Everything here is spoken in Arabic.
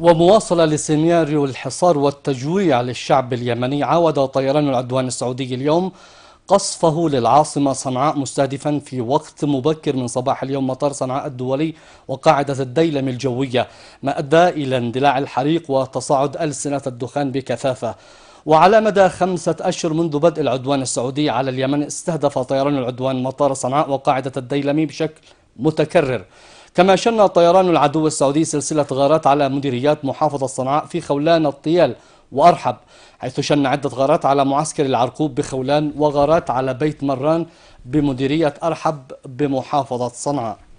ومواصلة لسيناريو الحصار والتجويع للشعب اليمني عاود طيران العدوان السعودي اليوم قصفه للعاصمة صنعاء مستهدفا في وقت مبكر من صباح اليوم مطار صنعاء الدولي وقاعدة الديلم الجوية ما أدى إلى اندلاع الحريق وتصاعد ألسنة الدخان بكثافة وعلى مدى خمسة أشهر منذ بدء العدوان السعودي على اليمن استهدف طيران العدوان مطار صنعاء وقاعدة الديلمي بشكل متكرر كما شن طيران العدو السعودي سلسلة غارات على مديريات محافظة صنعاء في خولان الطيال وأرحب حيث شن عدة غارات على معسكر العرقوب بخولان وغارات على بيت مران بمديرية أرحب بمحافظة صنعاء